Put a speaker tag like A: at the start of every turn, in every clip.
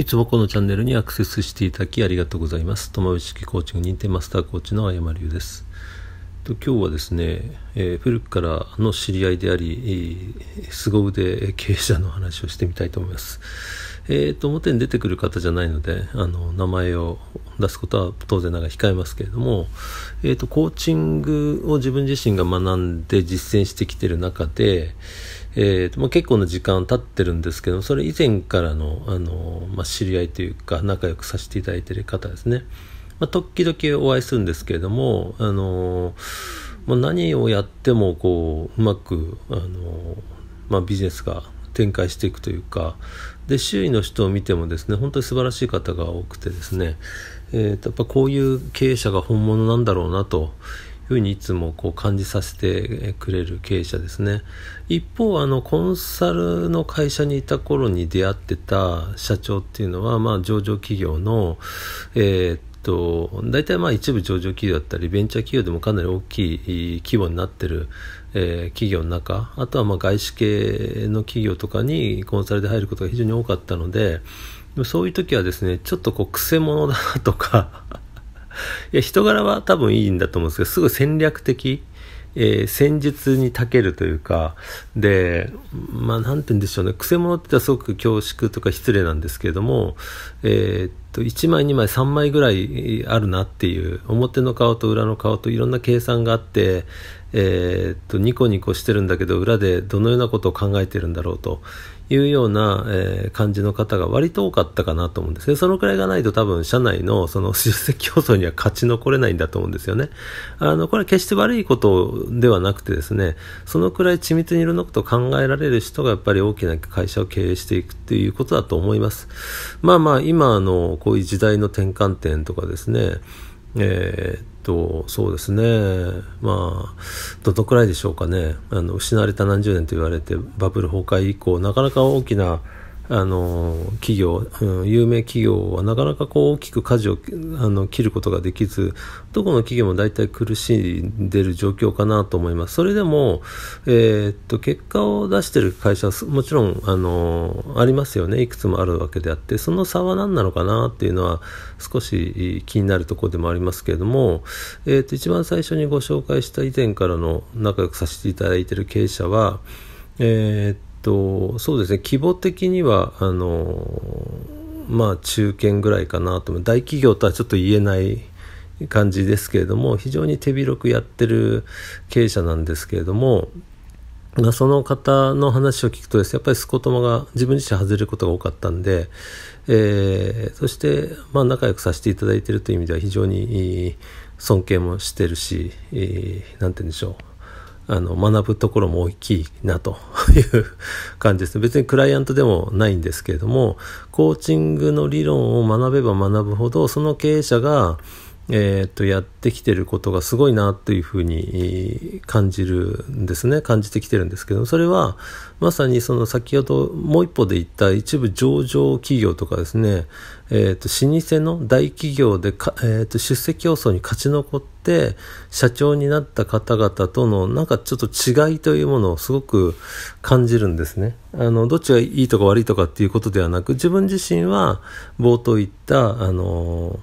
A: いつもこのチャンネルにアクセスしていただきありがとうございます。友美式コーチング認定マスターコーチのあやまりです。今日はですね、えー、古くからの知り合いであり、凄腕経営者の話をしてみたいと思います。えっ、ー、と、表に出てくる方じゃないので、あの、名前を出すことは当然ながら控えますけれども、えっ、ー、と、コーチングを自分自身が学んで実践してきている中で、えーとまあ、結構な時間経ってるんですけどそれ以前からのあの、まあ、知り合いというか仲良くさせていただいている方ですね、まあ、時々お会いするんですけれどもあの、まあ、何をやってもこううまくあの、まあ、ビジネスが展開していくというかで周囲の人を見てもですね本当に素晴らしい方が多くてですね、えーとやっぱこういう経営者が本物なんだろうなとふうにいつもこう感じさせてくれる経営者ですね一方あのコンサルの会社にいた頃に出会ってた社長っていうのは、まあ、上場企業の、えー、っと大体まあ一部上場企業だったりベンチャー企業でもかなり大きい規模になってるえー、企業の中あとはまあ外資系の企業とかにコンサルで入ることが非常に多かったのでそういう時はですねちょっとこうくせ者だなとかいや人柄は多分いいんだと思うんですけどすぐ戦略的、えー、戦術に長けるというかでまあ何て言うんでしょうねくせ者ってすごく恐縮とか失礼なんですけれども、えー、っと1枚2枚3枚ぐらいあるなっていう表の顔と裏の顔といろんな計算があって。えっとニコニコしてるんだけど裏でどのようなことを考えてるんだろうというような、えー、感じの方が割と多かったかなと思うんですね。そのくらいがないと多分社内のその出席競争には勝ち残れないんだと思うんですよね。あの、これは決して悪いことではなくてですね、そのくらい緻密にいろんなことを考えられる人がやっぱり大きな会社を経営していくっていうことだと思います。まあまあ、今のこういう時代の転換点とかですね、えーと、そうですね。まあ、どのくらいでしょうかね。あの、失われた何十年と言われて、バブル崩壊以降、なかなか大きなあの企業、うん、有名企業はなかなかこう大きく舵をあの切ることができずどこの企業も大体苦しんでる状況かなと思いますそれでも、えー、っと結果を出してる会社はもちろんあのありますよねいくつもあるわけであってその差は何なのかなっていうのは少し気になるところでもありますけれども、えー、っと一番最初にご紹介した以前からの仲良くさせていただいている経営者はえー、っとそうですね規模的にはあのまあ中堅ぐらいかなと大企業とはちょっと言えない感じですけれども非常に手広くやってる経営者なんですけれども、その方の話を聞くとです、ね、やっぱりスコトマが自分自身外れることが多かったんで、えー、そして、まあ、仲良くさせていただいているという意味では非常に尊敬もしてるし何、えー、て言うんでしょうあの学ぶところも大きいなと いう感じです別にクライアントでもないんですけれどもコーチングの理論を学べば学ぶほどその経営者がえー、とやってきてることがすごいなというふうに感じるんですね感じてきてるんですけどそれはまさにその先ほどもう一歩で言った一部上場企業とかですね、えー、と老舗の大企業でか、えー、と出世競争に勝ち残って社長になった方々とのなんかちょっと違いというものをすごく感じるんですね。あのどっちがいいとか悪いとかっていうことではなく自分自身は冒頭言ったあの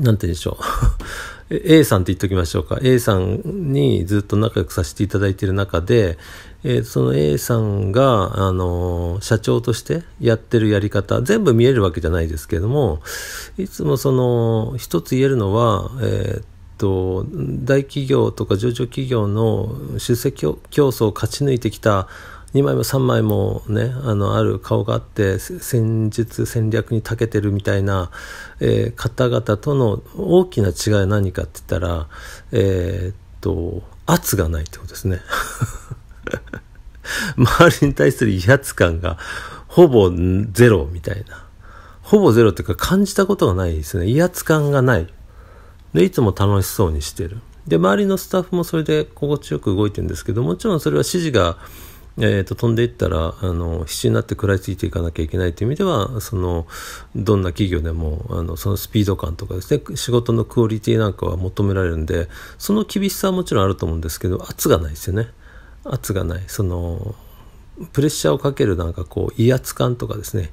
A: なんて言うんでしょう。A さんって言っときましょうか。A さんにずっと仲良くさせていただいている中で、えー、その A さんが、あのー、社長としてやってるやり方、全部見えるわけじゃないですけれども、いつもその、一つ言えるのは、えー、っと、大企業とか上場企業の出席競争を勝ち抜いてきた2枚も3枚もねあのある顔があって戦術戦略に長けてるみたいな、えー、方々との大きな違いは何かって言ったらえー、っと圧がないってことですね 周りに対する威圧感がほぼゼロみたいなほぼゼロっていうか感じたことがないですね威圧感がないでいつも楽しそうにしてるで周りのスタッフもそれで心地よく動いてるんですけどもちろんそれは指示がえーと、飛んでいったらあの必死になって食らいついていかなきゃいけないという意味ではそのどんな企業でもあのそのスピード感とかですね仕事のクオリティなんかは求められるんでその厳しさはもちろんあると思うんですけど圧がないですよね圧がないそのプレッシャーをかけるなんかこう威圧感とかですね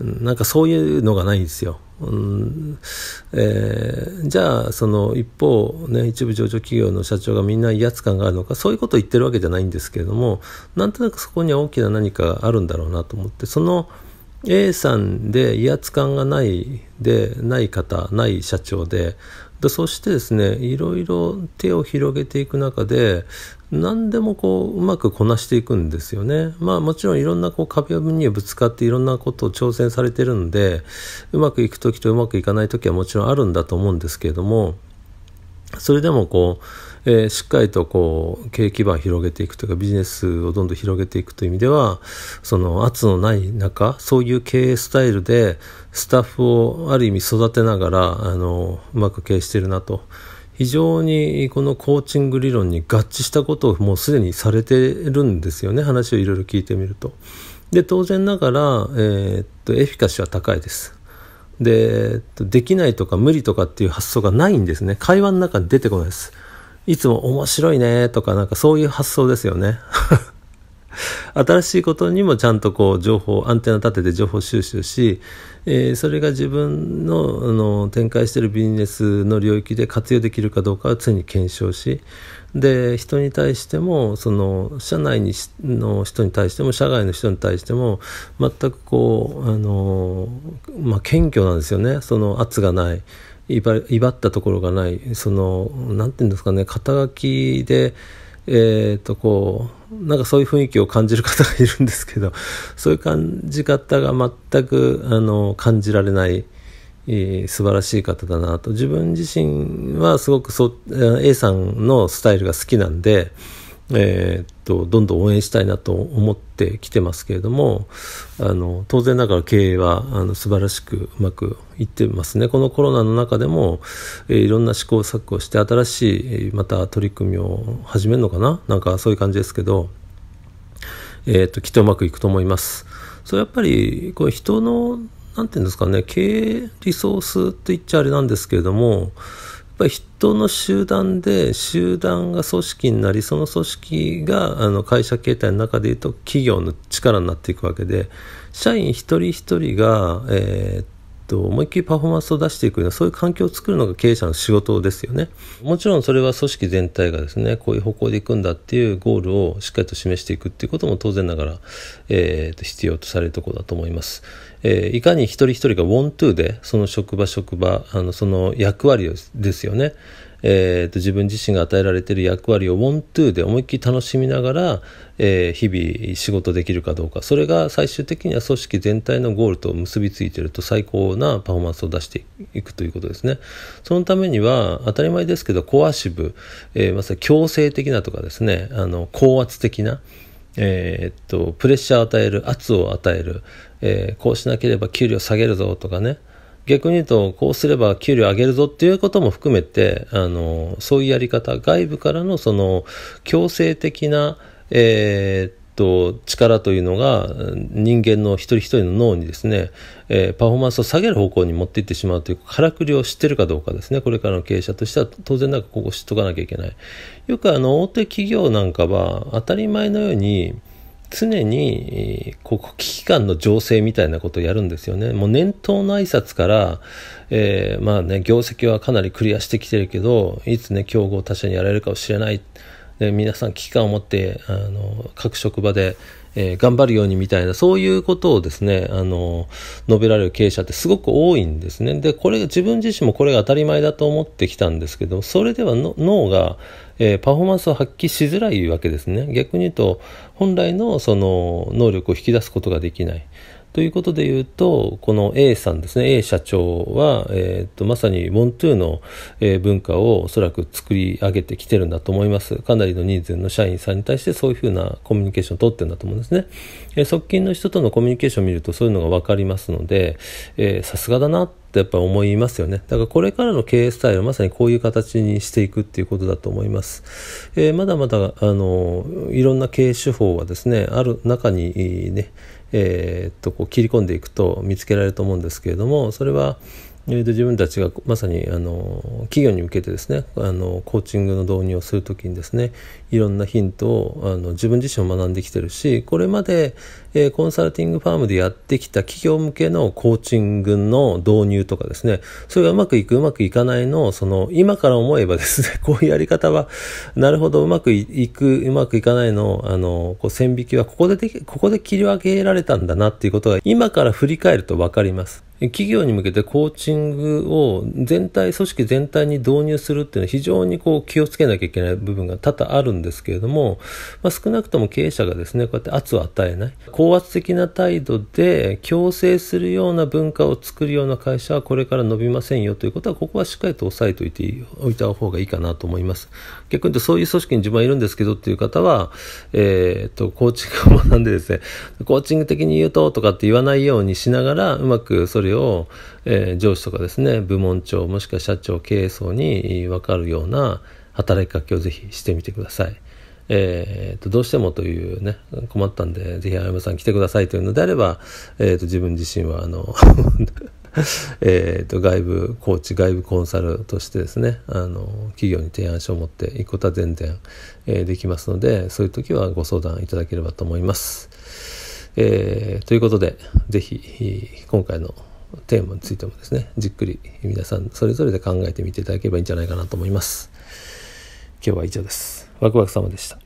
A: なんかそういうのがないんですよ。うん、えー、じゃあその一方、ね、一部上場企業の社長がみんな威圧感があるのかそういうことを言ってるわけじゃないんですけれどもなんとなくそこには大きな何かあるんだろうなと思ってその A さんで威圧感がないでない方ない社長ででそしてですねいろいろ手を広げていく中で何でもこううまくこなしていくんですよね。まあもちろんいろんなこう壁にぶつかっていろんなことを挑戦されてるんでうまくいく時とうまくいかない時はもちろんあるんだと思うんですけれどもそれでもこう、えー、しっかりとこう景気場を広げていくというかビジネスをどんどん広げていくという意味ではその圧のない中そういう経営スタイルでスタッフをある意味育てながらあのうまく経営してるなと非常にこのコーチング理論に合致したことをもうすでにされてるんですよね話をいろいろ聞いてみると。で当然ながら、えー、っとエフィカシーは高いです。でできないとか無理とかっていう発想がないんですね会話の中に出てこないですいつも面白いねとかなんかそういう発想ですよね新しいことにもちゃんとこう情報アンテナ立てて情報収集し、えー、それが自分のあの展開しているビジネスの領域で活用できるかどうかは常に検証しで人に対してもその社内にの人に対しても社外の人に対しても全くこうあの、まあ、謙虚なんですよねその圧がない。威張ったところがないその何て言うんですかね肩書きでえっ、とこうなんかそういう雰囲気を感じる方がいるんですけど そういう感じ方が全くあの感じられない、えー、素晴らしい方だなと自分自身はすごくそ A さんのスタイルが好きなんで。えー、っとどんどん応援したいなと思ってきてますけれどもあの当然ながら経営はあの素晴らしくうまくいってますねこのコロナの中でも、えー、いろんな試行錯誤して新しいまた取り組みを始めるのかななんかそういう感じですけど、えー、っときっとうまくいくと思います。それやっぱりこう人のなんていうんですかね経営リソースって言っちゃあれなんですけれどもっぱり人の集団で集団が組織になりその組織があの会社形態の中でいうと企業の力になっていくわけで社員一人一人が、えー、と、思いっきりパフォーマンスを出していくようなそういう環境を作るのが経営者の仕事ですよねもちろんそれは組織全体がですねこういう方向でいくんだっていうゴールをしっかりと示していくっていうことも当然ながら、えー、必要とされるところだと思います、えー、いかに一人一人がワントゥーでその職場職場あのその役割ですよねえーと、自分自身が与えられている役割をワントゥーで思いっきり楽しみながら、えー、日々仕事できるかどうかそれが最終的には組織全体のゴールと結びついていると最高なパフォーマンスを出していくということですねそのためには当たり前ですけどコア支部、えー、まさに強制的なとかですねあの高圧的なえー、っとプレッシャーを与える圧を与える、えー、こうしなければ給料下げるぞとかね逆に言うとこうすれば給料上げるぞっていうことも含めてあのそういうやり方外部からのその強制的な、えー、と力というのが人間の一人一人の脳にですね、えー、パフォーマンスを下げる方向に持っていってしまうというからくりを知ってるかどうかですねこれからの経営者としては当然なんかここ知っとかなきゃいけないよくあの大手企業なんかは当たり前のように常に、ここ危機感の情勢みたいなことをやるんですよね。もう年頭の挨拶から、えー、まあね、業績はかなりクリアしてきてるけど、いつね、競合他社にやられるかもしれない。で皆さん危機感を持って、あの、各職場で、えー、頑張るようにみたいな、そういうことをですね、あの、述べられる経営者ってすごく多いんですね。で、これ、自分自身もこれが当たり前だと思ってきたんですけど、それでは脳が、えー、パフォーマンスを発揮しづらいわけですね。逆に言うと、本来のその能力を引き出すことができない。ということで言うと、この A さんですね、A 社長は、えーと、まさにモントゥーの、え文化をおそらく作り上げてきてるんだと思います。かなりの人数の社員さんに対してそういうふうなコミュニケーションを取ってるんだと思うんですね。えー、側近の人とのコミュニケーションを見るとそういうのが分かりますので、さすがだなってやっぱ思いますよね。だからこれからの経営スタイルはまさにこういう形にしていくっていうことだと思います。えー、まだまだ、あの、いろんな経営手法はですね、ある中にね、えー、っとこう切り込んでいくと見つけられると思うんですけれどもそれはえと自分たちがまさにあの企業に向けてですねあのコーチングの導入をするときにですねいろんなヒントをあの自分自身も学んできてるしこれまで、えー、コンサルティングファームでやってきた企業向けのコーチングの導入とかですねそれがうまくいくうまくいかないのその今から思えばですね こういうやり方はなるほどうまくいくうまくいかないのあのこう線引きはここでここで切り分けられたんだなっていうことが今から振り返ると分かります。企業に向けてコーチングを全体、組織全体に導入するっていうのは非常にこう気をつけなきゃいけない部分が多々あるんですけれども、まあ、少なくとも経営者がですね、こうやって圧を与えない、高圧的な態度で強制するような文化を作るような会社はこれから伸びませんよということは、ここはしっかりと押さえておいておいた方がいいかなと思います。逆に言うとそういう組織に自分はいるんですけどっていう方は、えー、っと、コーチングを学んでですね、コーチング的に言うととかって言わないようにしながら、うまくそれを、えー、上司とかですね部門長もしくは社長経営層に分かるような働きかけをぜひしてみてください。えーと、どうしてもというね困ったんでぜひ青山さん来てくださいというのであれば、えーと、と自分自身はあの えと外部コーチ外部コンサルとしてですねあの企業に提案書を持っていくことは全然、えー、できますのでそういう時はご相談いただければと思います。えー、ということでぜひ今回のテーマについてもですねじっくり皆さんそれぞれで考えてみていただければいいんじゃないかなと思います今日は以上ですワクワク様でした